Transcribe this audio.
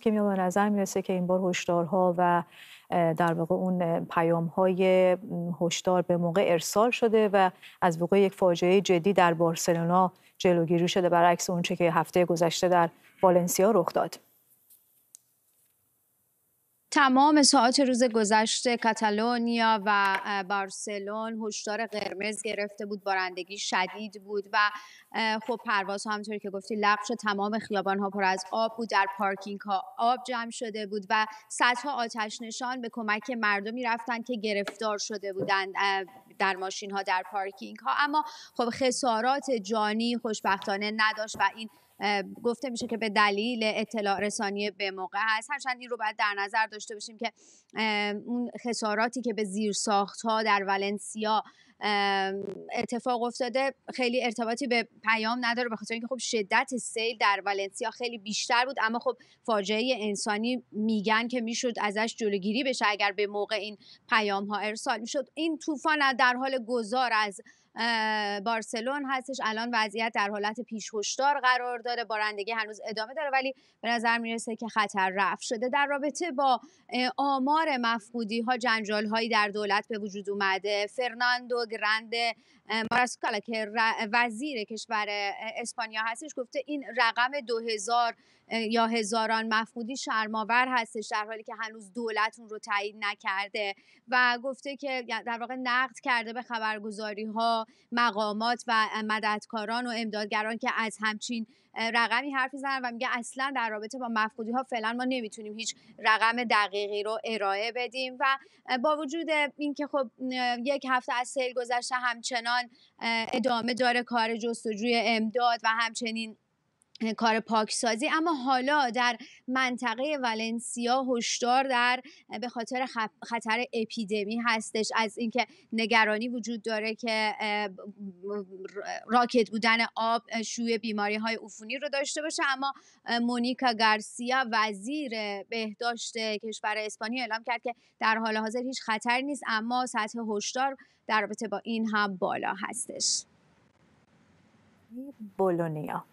که میاد به نظر میرسه که این بار هشدارها و در واقع اون پیام های هشدار به موقع ارسال شده و از وقوع یک فاجعه جدی در بارسلونا جلوگیری شده برعکس چه که هفته گذشته در والنسیا رخ داد تمام ساعت روز گذشته کاتالونیا و بارسلون هشدار قرمز گرفته بود بارندگی شدید بود و خب پرواز ها که گفتی لغو تمام خیابان ها پر از آب بود در پارکینگ ها آب جمع شده بود و صدها آتش نشان به کمک مردمی رفتن که گرفتار شده بودند در ماشین ها در پارکینگ ها اما خب خسارات جانی خوشبختانه نداشت و این گفته میشه که به دلیل اطلاع رسانی به موقع هست هرچند این رو باید در نظر داشته باشیم که اون خساراتی که به زیر ها در ولنسیا اتفاق افتاده خیلی ارتباطی به پیام نداره به خاطر اینکه خب شدت سیل در والنسیا خیلی بیشتر بود اما خب فاجعه انسانی میگن که میشد ازش جلوگیری بشه اگر به موقع این پیام ها ارسال میشد این طوفان در حال گذار از بارسلون هستش الان وضعیت در حالت پیش هشدار قرار داره بارندگی هنوز ادامه داره ولی به نظر میرسه که خطر رفت شده در رابطه با آمار مفقودی ها جنجال هایی در دولت به وجود اومده فرناندو گرند ماراسکالا که وزیر کشور اسپانیا هستش گفته این رقم دو هزار یا هزاران مفقودی شرماور هستش در حالی که هنوز دولت اون رو تایید نکرده و گفته که در واقع نقد کرده به خبرگزاری ها مقامات و مددکاران و امدادگران که از همچین رقمی حرف زدن و میگه اصلا در رابطه با مفقودی ها فعلا ما نمیتونیم هیچ رقم دقیقی رو ارائه بدیم و با وجود اینکه خب یک هفته از سیل گذشته همچنان ادامه داره کار جستجوی امداد و همچنین کار پاکسازی اما حالا در منطقه ولنسیا هشدار در به خاطر خطر اپیدمی هستش از اینکه نگرانی وجود داره که راکت بودن آب شوی بیماری های عفونی رو داشته باشه اما مونیکا گارسیا وزیر بهداشت کشور اسپانیا اعلام کرد که در حال حاضر هیچ خطر نیست اما سطح هشدار در رابطه با این هم بالا هستش بولونیا